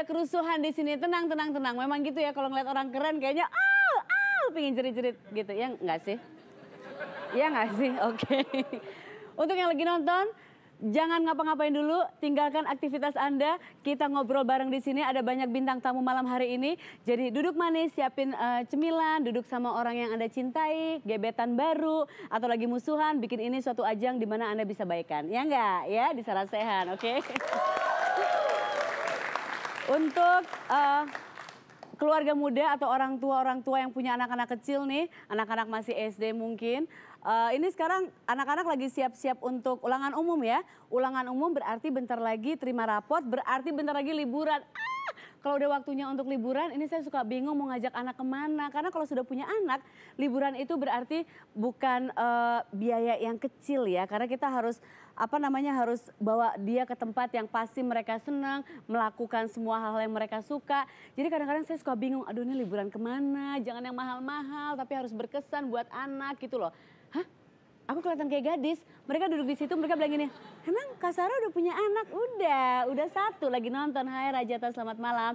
ada kerusuhan di sini. Tenang, tenang, tenang. Memang gitu ya kalau ngeliat orang keren kayaknya ah, ah, pingin jerit-jerit gitu. Ya nggak sih? Ya nggak sih? Oke. Okay. Untuk yang lagi nonton, jangan ngapa-ngapain dulu, tinggalkan aktivitas Anda. Kita ngobrol bareng di sini, ada banyak bintang tamu malam hari ini. Jadi duduk manis, siapin uh, cemilan, duduk sama orang yang Anda cintai, gebetan baru, atau lagi musuhan, bikin ini suatu ajang di mana Anda bisa baikan. Ya enggak? Ya, di Sarasehan, oke? Okay? Untuk uh, keluarga muda atau orang tua-orang tua yang punya anak-anak kecil nih, anak-anak masih SD mungkin. Uh, ini sekarang anak-anak lagi siap-siap untuk ulangan umum ya. Ulangan umum berarti bentar lagi terima rapot, berarti bentar lagi liburan. Ah! kalau udah waktunya untuk liburan, ini saya suka bingung mau ngajak anak kemana. Karena kalau sudah punya anak, liburan itu berarti bukan uh, biaya yang kecil ya. Karena kita harus apa namanya harus bawa dia ke tempat yang pasti mereka senang, melakukan semua hal-hal yang mereka suka. Jadi kadang-kadang saya suka bingung, aduh ini liburan kemana, jangan yang mahal-mahal tapi harus berkesan buat anak gitu loh. Hah aku kelihatan kayak gadis. Mereka duduk di situ, mereka bilang gini, emang Kasara udah punya anak? Udah, udah satu lagi nonton. Hai Rajata, selamat malam.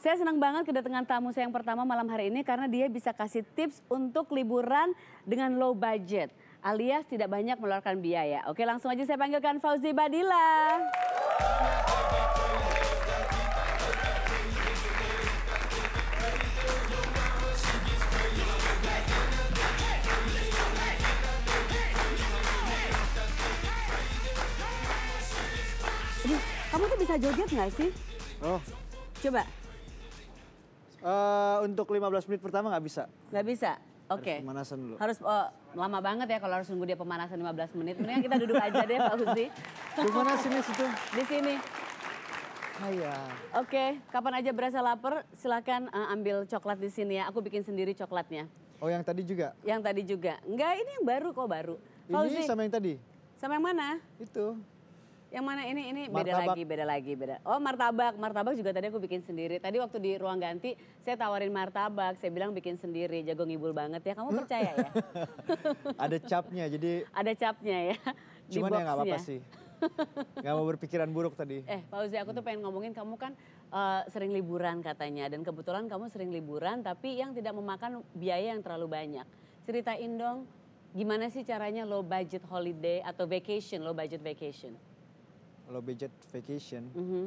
Saya senang banget kedatangan tamu saya yang pertama malam hari ini karena dia bisa kasih tips untuk liburan dengan low budget. Alias tidak banyak mengeluarkan biaya. Oke langsung aja saya panggilkan Fauzi Badila. Kamu tuh bisa joget nggak sih? Oh. Coba. Uh, untuk 15 menit pertama nggak bisa. Nggak bisa? Oke. Okay. pemanasan dulu. Harus oh, lama banget ya kalau harus nunggu dia pemanasan 15 menit. Mendingan kita duduk aja deh Pak Husi. Di mana sini situ? Di sini. Ah, iya. Oke, okay. kapan aja berasa lapar, silakan uh, ambil coklat di sini ya. Aku bikin sendiri coklatnya. Oh, yang tadi juga? Yang tadi juga. Enggak, ini yang baru kok baru. Ini Fauzi. sama yang tadi? Sama yang mana? Itu. Yang mana ini ini martabak. beda lagi, beda lagi, beda. Oh, martabak. Martabak juga tadi aku bikin sendiri. Tadi waktu di ruang ganti saya tawarin martabak, saya bilang bikin sendiri. Jago ngibul banget ya. Kamu percaya ya? Ada capnya jadi Ada capnya ya. Cuman ya nggak apa-apa ya? sih. Gak mau berpikiran buruk tadi. Eh, pak Fauzi, aku tuh pengen ngomongin kamu kan uh, sering liburan katanya dan kebetulan kamu sering liburan tapi yang tidak memakan biaya yang terlalu banyak. Ceritain dong gimana sih caranya low budget holiday atau vacation, low budget vacation? low budget vacation mm -hmm.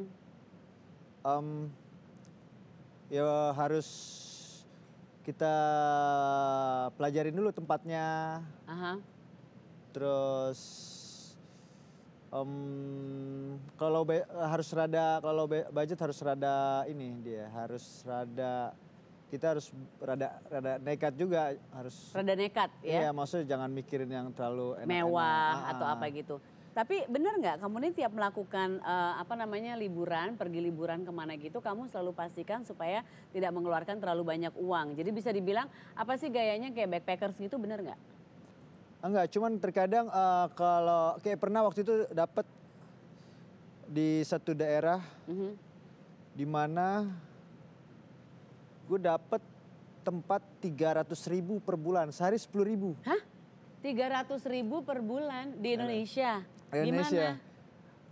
um, ya harus kita pelajarin dulu tempatnya uh -huh. terus um, kalau harus rada kalau budget harus rada ini dia harus rada kita harus rada rada nekat juga harus rada nekat ya. Iya, maksudnya jangan mikirin yang terlalu enak, -enak. mewah ah, atau ah, ah. apa gitu. Tapi benar nggak kamu ini tiap melakukan uh, apa namanya liburan, pergi liburan kemana gitu, kamu selalu pastikan supaya tidak mengeluarkan terlalu banyak uang. Jadi bisa dibilang apa sih gayanya kayak backpackers gitu, benar nggak? Enggak, cuman terkadang uh, kalau kayak pernah waktu itu dapat di satu daerah mm -hmm. di mana gue dapat tempat 300 ribu per bulan, sehari 10 ribu. Hah? Tiga ratus ribu per bulan di Indonesia. Indonesia. Di mana?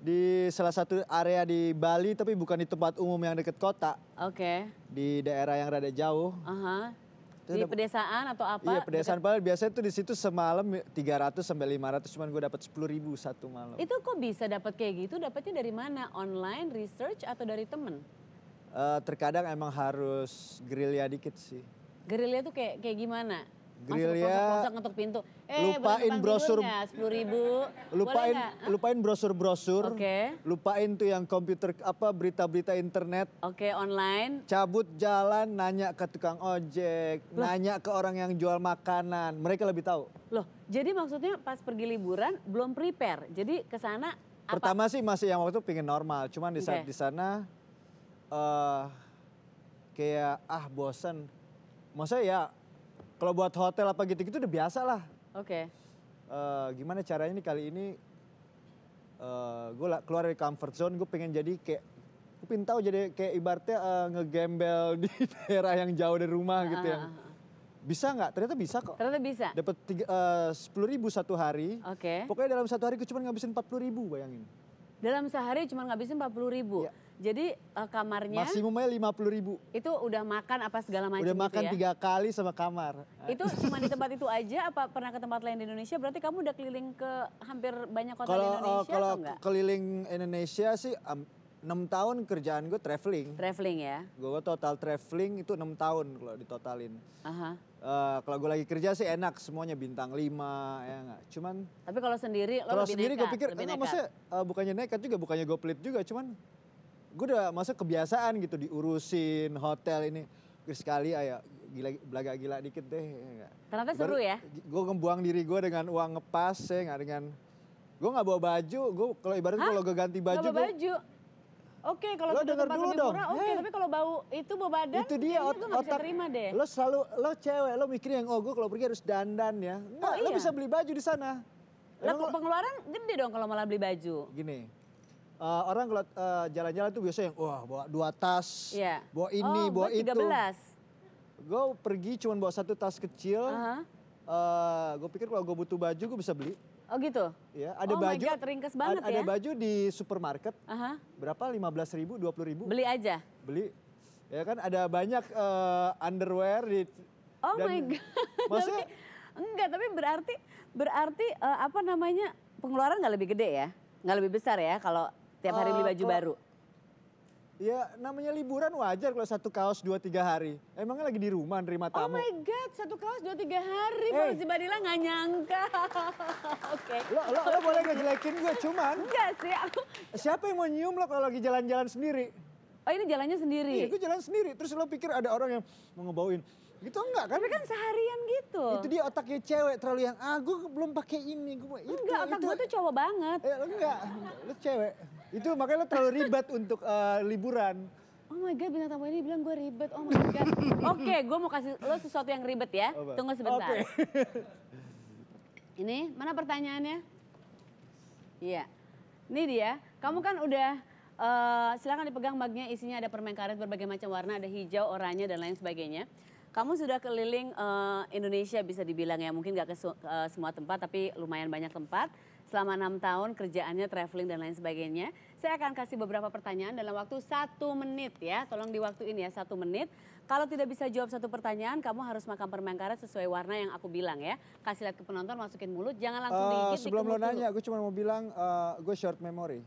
Di salah satu area di Bali tapi bukan di tempat umum yang dekat kota. Oke. Okay. Di daerah yang rada jauh. Uh -huh. di ada, pedesaan atau apa? Iya, pedesaan deket... paling biasanya itu di situ semalam ratus sampai ratus. cuman gue dapat sepuluh ribu satu malam. Itu kok bisa dapat kayak gitu? Dapatnya dari mana? Online, research atau dari temen? Uh, terkadang emang harus gerilya dikit sih. Gerilya tuh kayak kayak gimana? grill ya. ngetuk pintu. Eh, lupain brosur sepuluh ribu. Lupain lupain brosur-brosur. Oke. Okay. Lupain tuh yang komputer apa berita-berita internet. Oke, okay, online. Cabut jalan nanya ke tukang ojek, Loh. nanya ke orang yang jual makanan. Mereka lebih tahu. Loh, jadi maksudnya pas pergi liburan belum prepare. Jadi ke sana Pertama sih masih yang waktu itu pingin normal, cuman di saat okay. di sana uh, kayak ah bosan, Maksudnya ya kalau buat hotel apa gitu-gitu udah biasa lah. Oke. Okay. Uh, eh, gimana caranya nih kali ini uh, eh, gue keluar dari comfort zone, gue pengen jadi kayak gue pengen tahu jadi kayak ibaratnya uh, ngegembel di daerah yang jauh dari rumah ah, gitu ya. Ah, ah, bisa nggak? Ternyata bisa kok. Ternyata bisa. Dapat sepuluh ribu satu hari. Oke. Okay. Pokoknya dalam satu hari gue cuma ngabisin empat puluh ribu bayangin. Dalam sehari cuma ngabisin empat puluh ribu. Ya. Jadi uh, kamarnya maksimumnya lima puluh ribu. Itu udah makan apa segala macam. Udah gitu makan ya? tiga gitu ya? kali sama kamar. Itu cuma di tempat itu aja? Apa pernah ke tempat lain di Indonesia? Berarti kamu udah keliling ke hampir banyak kota kalo, di eh, Indonesia uh, kalau atau enggak? keliling Indonesia sih um, tahun kerjaan gue traveling. Traveling ya? Gue total traveling itu enam tahun kalau ditotalin. Aha. Uh, kalau gue lagi kerja sih enak semuanya bintang lima, ya enggak. Cuman Tapi kalau sendiri kalau sendiri gue pikir enggak, maksudnya uh, bukannya nekat juga, bukannya gue pelit juga, cuman gue udah masuk kebiasaan gitu diurusin hotel ini sekali ayo gila belaga gila dikit deh ya ternyata seru ya gue ngebuang diri gue dengan uang ngepas ya nggak dengan gue nggak bawa baju gue kalau ibaratnya kalau gue ganti baju gak bawa baju Oke, kalau lo gitu denger dulu dong. Oke, okay, hey. tapi kalau bau itu bau badan, itu dia ot otak. Bisa terima deh. Lo selalu lo cewek, lo mikir yang oh gue kalau pergi harus dandan ya. Enggak, oh, iya. lo bisa beli baju di sana. Lah pengeluaran gede dong kalau malah beli baju. Gini, uh, orang kalau uh, eh, jalan-jalan tuh biasanya yang wah bawa dua tas, yeah. bawa ini, oh, bawa 13. itu. Gue pergi cuma bawa satu tas kecil. Uh -huh. uh, eh, gue pikir kalau gue butuh baju gue bisa beli. Oh gitu? Ya, ada oh baju. ringkes banget ada, ya. Ada baju di supermarket, uh -huh. berapa? 15 ribu, 20 ribu. Beli aja? Beli. Ya kan ada banyak uh, underwear di... Oh dan, my God. Maksudnya... tapi, enggak, tapi berarti, berarti uh, apa namanya, pengeluaran nggak lebih gede ya? Nggak lebih besar ya kalau Tiap hari beli eh, baju baru? Ya namanya liburan wajar kalau satu kaos dua tiga hari. Emangnya lagi di rumah nerima oh tamu? Oh my God, satu kaos dua tiga hari. Hey. Polisi Badila nggak nyangka. Oke. okay. Lo, lo, lo boleh jelekin gue cuman. Enggak sih aku. Siapa yang mau nyium lo kalau lagi jalan-jalan sendiri? Oh ini jalannya sendiri? Iya gue jalan sendiri. Terus lo pikir ada orang yang mau ngebawain. Gitu enggak kan? Tapi kan seharian gitu. Itu dia otaknya cewek terlalu yang, ah gue belum pakai ini. Gue, itu, enggak, otak gue tuh cowok banget. Eh, enggak, lo cewek. Itu makanya lo terlalu ribet untuk uh, liburan. Oh my god, bintang tamu ini bilang gue ribet. Oh my god. Oke, okay, gue mau kasih lo sesuatu yang ribet ya. Oba. Tunggu sebentar. Okay. ini mana pertanyaannya? Iya. Ini dia. Kamu kan udah uh, silakan dipegang bagnya isinya ada permen karet berbagai macam warna, ada hijau, oranye dan lain sebagainya. Kamu sudah keliling uh, Indonesia bisa dibilang ya, mungkin gak ke uh, semua tempat tapi lumayan banyak tempat selama enam tahun kerjaannya traveling dan lain sebagainya. Saya akan kasih beberapa pertanyaan dalam waktu satu menit ya. Tolong di waktu ini ya satu menit. Kalau tidak bisa jawab satu pertanyaan, kamu harus makan permen karet sesuai warna yang aku bilang ya. Kasih lihat ke penonton, masukin mulut, jangan langsung uh, digigit. Sebelum lo nanya, gue cuma mau bilang uh, eh, gue short memory.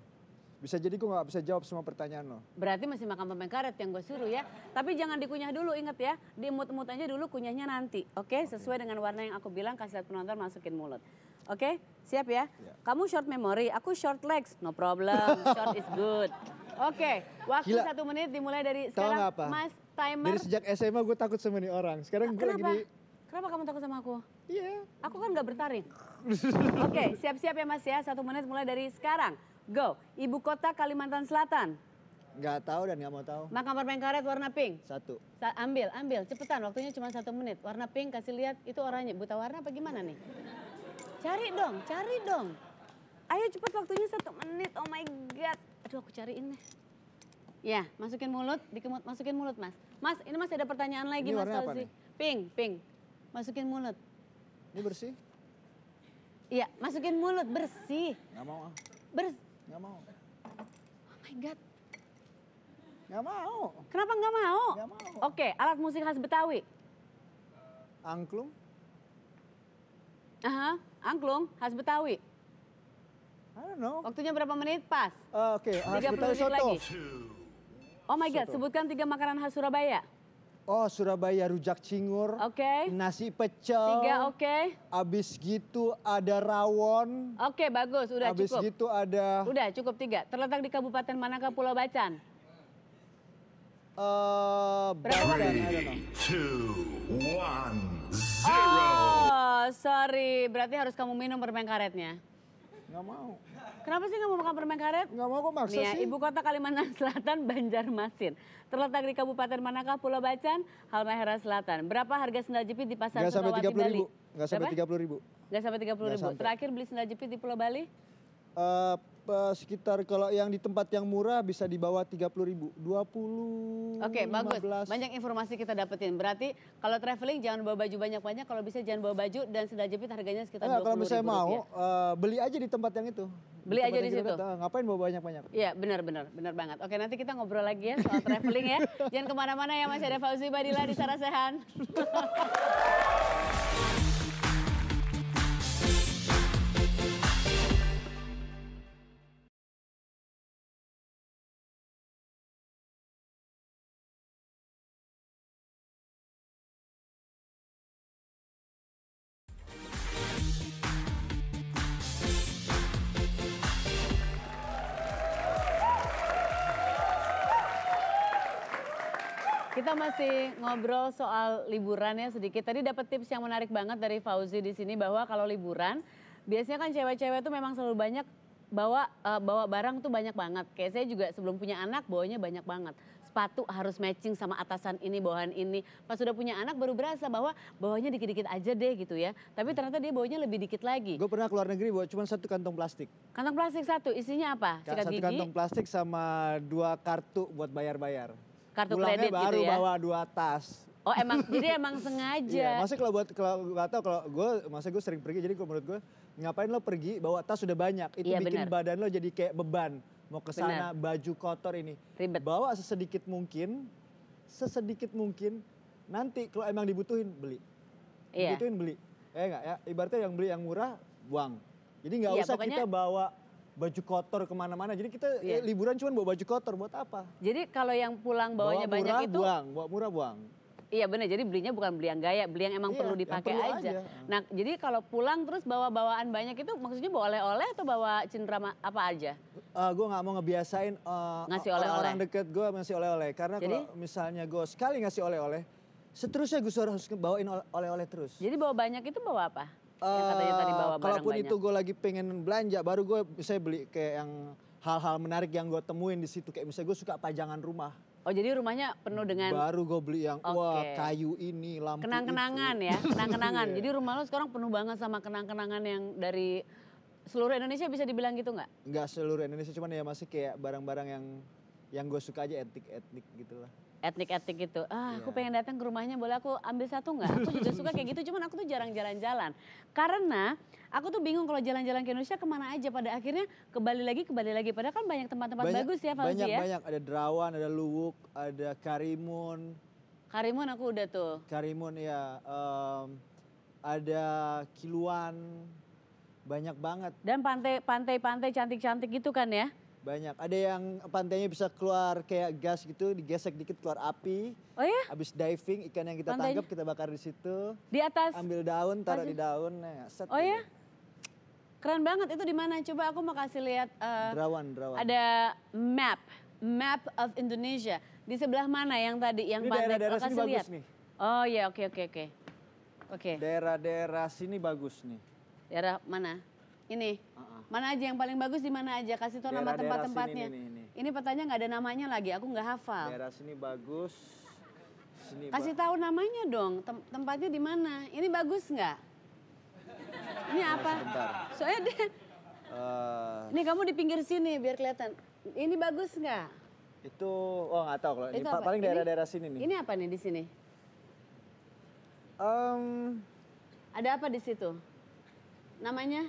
Bisa jadi gue gak bisa jawab semua pertanyaan lo. Berarti masih makan permen karet yang gue suruh ya. Tapi jangan dikunyah dulu, inget ya. Diemut-emut aja dulu, kunyahnya nanti. Oke, okay? okay. sesuai dengan warna yang aku bilang, kasih lihat penonton, masukin mulut. Oke, okay? siap ya? ya? Kamu short memory, aku short legs. No problem, short is good. Oke, okay. waktu Gila. satu menit dimulai dari sekarang. apa? Mas timer. Dari sejak SMA gue takut sama nih orang. Sekarang gue lagi di... Kenapa kamu takut sama aku? Iya. Yeah. Aku kan gak bertaring. Oke, okay, siap-siap ya Mas ya. Satu menit mulai dari sekarang. Go. Ibu kota Kalimantan Selatan. Gak tahu dan gak mau tahu. permen karet warna pink. Satu. Sa ambil, ambil. Cepetan, waktunya cuma satu menit. Warna pink kasih lihat itu oranye. Buta warna apa gimana nih? Cari dong, cari dong. Ayo cepat waktunya satu menit, oh my God. Aduh aku cariin deh. Ya, masukin mulut, dikemut, masukin mulut mas. Mas, ini masih ada pertanyaan lagi ini mas Fauzi. Ping, ping. Masukin mulut. Ini bersih? Iya, masukin mulut, bersih. Gak mau ah. Gak mau. Oh my God. Gak mau. Kenapa gak mau? Gak mau. Oke, alat musik khas Betawi. Angklung. Aha. Uh -huh. Angklung, khas Betawi. I don't know. Waktunya berapa menit? Pas. Uh, Oke, okay. khas Betawi soto. Lagi. Oh my God, soto. sebutkan tiga makanan khas Surabaya. Oh Surabaya rujak cingur, oke, okay. nasi pecel, tiga oke, okay. abis gitu ada rawon, oke okay, bagus udah abis cukup, abis gitu ada, udah cukup tiga. Terletak di Kabupaten manakah Pulau Bacan? Uh, Berapa kan? waktu? Three, two, one, zero. Oh. Oh sorry, berarti harus kamu minum permen karetnya. Gak mau. Kenapa sih nggak mau makan permen karet? Gak mau kok maksa Nih ya, sih. Ibu kota Kalimantan Selatan, Banjarmasin. Terletak di Kabupaten Manakah, Pulau Bacan, Halmahera Selatan. Berapa harga sendal jepit di pasar Gak sampai tiga puluh ribu. Gak sampai tiga puluh ribu. Gak sampai tiga puluh ribu. Terakhir beli sendal jepit di Pulau Bali? Uh, uh, sekitar kalau yang di tempat yang murah bisa di bawah 30 ribu. 20, Oke okay, 15. bagus. Banyak informasi kita dapetin. Berarti kalau traveling jangan bawa baju banyak-banyak. Kalau bisa jangan bawa baju dan sendal jepit harganya sekitar dua ribu Kalau misalnya mau uh, beli aja di tempat yang itu. Beli aja di situ. Kita, eh, ngapain bawa banyak-banyak? Iya benar-benar, benar banget. Oke nanti kita ngobrol lagi ya soal traveling ya. Jangan kemana-mana ya masih ada Fauzi Badila di Sarasehan. Kita masih ngobrol soal liburan ya sedikit. Tadi dapat tips yang menarik banget dari Fauzi di sini bahwa kalau liburan biasanya kan cewek-cewek tuh memang selalu banyak bawa uh, bawa barang tuh banyak banget. Kayak saya juga sebelum punya anak bawanya banyak banget. Sepatu harus matching sama atasan ini, bawahan ini. Pas sudah punya anak baru berasa bahwa bawanya dikit-dikit aja deh gitu ya. Tapi ternyata dia bawanya lebih dikit lagi. Gue pernah keluar negeri bawa cuma satu kantong plastik. Kantong plastik satu, isinya apa? Sikat satu gigi? kantong plastik sama dua kartu buat bayar-bayar kartu pulangnya kredit gitu baru gitu ya. bawa dua tas. Oh emang, jadi emang sengaja. Iya, maksudnya kalau buat kalau gak tau kalau gue, maksudnya gue sering pergi, jadi gue menurut gue ngapain lo pergi bawa tas sudah banyak, itu iya, bikin bener. badan lo jadi kayak beban. Mau ke sana baju kotor ini. Ribet. Bawa sesedikit mungkin, sesedikit mungkin. Nanti kalau emang dibutuhin beli. Iya. Dibutuhin beli. Eh ya enggak ya, ibaratnya yang beli yang murah buang. Jadi nggak iya, usah pokoknya... kita bawa baju kotor kemana-mana. Jadi kita yeah. Iya. liburan cuma bawa baju kotor buat apa? Jadi kalau yang pulang bawanya bawa murah, banyak itu buang, bawa murah buang. Iya benar, jadi belinya bukan beli yang gaya, beli yang emang iya, perlu dipakai perlu aja. aja. Nah, jadi kalau pulang terus bawa bawaan banyak itu maksudnya bawa oleh-oleh atau bawa cindera apa aja? Uh, eh, gue nggak mau ngebiasain uh, ngasih oleh-oleh. orang-orang deket gue ngasih oleh-oleh. Karena jadi? kalau misalnya gue sekali ngasih oleh-oleh, seterusnya gue harus bawain oleh-oleh terus. Jadi bawa banyak itu bawa apa? Eh, kalaupun itu gue lagi pengen belanja baru gue saya beli kayak yang hal-hal menarik yang gue temuin di situ kayak misalnya gue suka pajangan rumah Oh jadi rumahnya penuh dengan baru gue beli yang okay. wah kayu ini lampu kenang-kenangan ya kenang-kenangan yeah. jadi rumah lo sekarang penuh banget sama kenang-kenangan yang dari seluruh Indonesia bisa dibilang gitu nggak? Nggak seluruh Indonesia cuman ya masih kayak barang-barang yang yang gue suka aja etik-etik gitulah etnik-etnik gitu. Ah, aku iya. pengen datang ke rumahnya, boleh aku ambil satu nggak? Aku juga suka kayak gitu, cuman aku tuh jarang jalan-jalan. Karena aku tuh bingung kalau jalan-jalan ke Indonesia kemana aja. Pada akhirnya kembali lagi, kembali lagi. Padahal kan banyak tempat-tempat bagus ya Fauzi banyak, ya. Banyak-banyak, ada Derawan, ada Luwuk, ada Karimun. Karimun aku udah tuh. Karimun ya, um, ada Kiluan, banyak banget. Dan pantai-pantai cantik-cantik gitu kan ya? Banyak. Ada yang pantainya bisa keluar kayak gas gitu, digesek dikit keluar api. Oh ya? Habis diving ikan yang kita tangkap kita bakar di situ. Di atas. Ambil daun, taruh Masih. di daun. Nah, set oh ya? Gitu. Keren banget itu di mana? Coba aku mau kasih lihat uh, Drawan, Drawan. Ada map, map of Indonesia. Di sebelah mana yang tadi yang pantai? Daerah-daerah sini lihat. Oh ya oke okay, oke okay, oke. Okay. Oke. Daerah-daerah sini bagus nih. Daerah mana? Ini. Uh -uh. Mana aja yang paling bagus di mana aja? Kasih tau nama tempat-tempatnya. Ini, ini, ini. ini petanya nggak ada namanya lagi, aku nggak hafal. Daerah sini bagus. Sini Kasih tahu namanya dong, Tem tempatnya di mana? Ini bagus nggak? Ini apa? Nah, Soalnya dia... Uh, eh, ini kamu di pinggir sini biar kelihatan. Ini bagus nggak? Itu, oh nggak tahu kalau ini paling daerah-daerah sini nih. Ini apa nih di sini? Um, ada apa di situ? Namanya?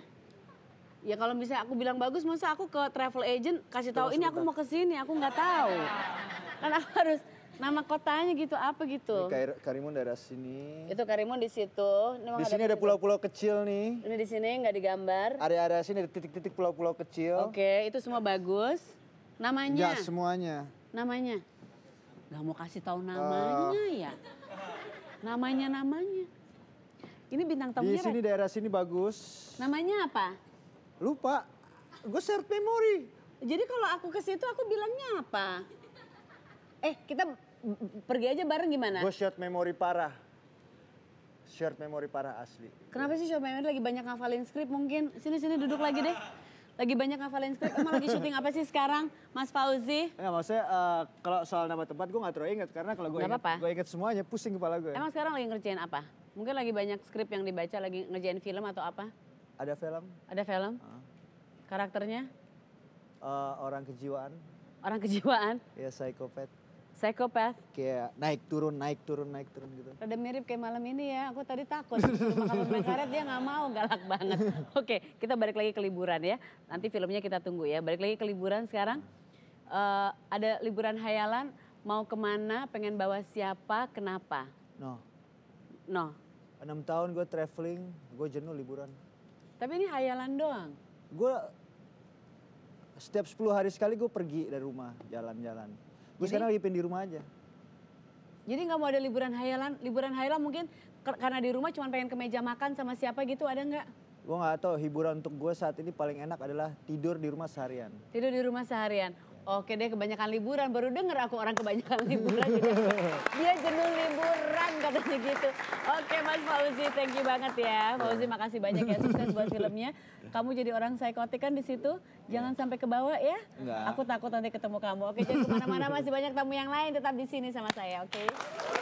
Ya kalau misalnya aku bilang bagus, masa aku ke travel agent kasih tahu ini aku mau ke sini, aku nggak tahu. Kan aku harus nama kotanya gitu apa gitu. Ini Karimun daerah sini. Itu Karimun di situ. di sini ada pulau-pulau kecil nih. Ini di sini nggak digambar. Area-area sini ada titik-titik pulau-pulau kecil. Oke, itu semua bagus. Namanya? Ya semuanya. Namanya? Gak mau kasih tahu eh. namanya uh, ya. Namanya namanya. Ini bintang tamu Di sini daerah sini bagus. Namanya apa? Lupa. Gue share memory. Jadi kalau aku ke situ aku bilangnya apa? Eh, kita pergi aja bareng gimana? Gue share memory parah. share memory parah asli. Kenapa sih short memory lagi banyak ngafalin skrip mungkin? Sini sini duduk lagi deh. Lagi banyak ngafalin skrip, emang lagi syuting apa sih sekarang Mas Fauzi? Enggak maksudnya uh, kalau soal nama tempat gue gak terlalu inget karena kalau gue inget, gue inget semuanya pusing kepala gue. Emang sekarang lagi ngerjain apa? Mungkin lagi banyak skrip yang dibaca, lagi ngerjain film atau apa? Ada film? Ada film. Uh. Karakternya? Uh, orang kejiwaan. Orang kejiwaan? Ya, psikopat. Psikopat? Kayak naik turun, naik turun, naik turun gitu. Ada mirip kayak malam ini ya, aku tadi takut. Kalau main karet dia nggak mau, galak banget. Oke, kita balik lagi ke liburan ya. Nanti filmnya kita tunggu ya. Balik lagi ke liburan sekarang. Uh, ada liburan hayalan, mau kemana, pengen bawa siapa, kenapa? No. No. Enam tahun gue traveling, gue jenuh liburan. Tapi ini hayalan doang. Gue setiap 10 hari sekali gue pergi dari rumah jalan-jalan. Gue sekarang lagi di rumah aja. Jadi nggak mau ada liburan hayalan, liburan hayalan mungkin karena di rumah cuma pengen ke meja makan sama siapa gitu ada nggak? Gue nggak tahu hiburan untuk gue saat ini paling enak adalah tidur di rumah seharian. Tidur di rumah seharian. Oke deh kebanyakan liburan, baru denger aku orang kebanyakan liburan. Gitu. Dia jenuh liburan katanya gitu. Oke Mas Fauzi, thank you banget ya. Fauzi ya. makasih banyak ya, sukses buat filmnya. Kamu jadi orang psikotik kan di situ, jangan ya. sampai ke bawah ya. Aku takut nanti ketemu kamu. Oke jangan kemana-mana, masih banyak tamu yang lain tetap di sini sama saya oke. Okay?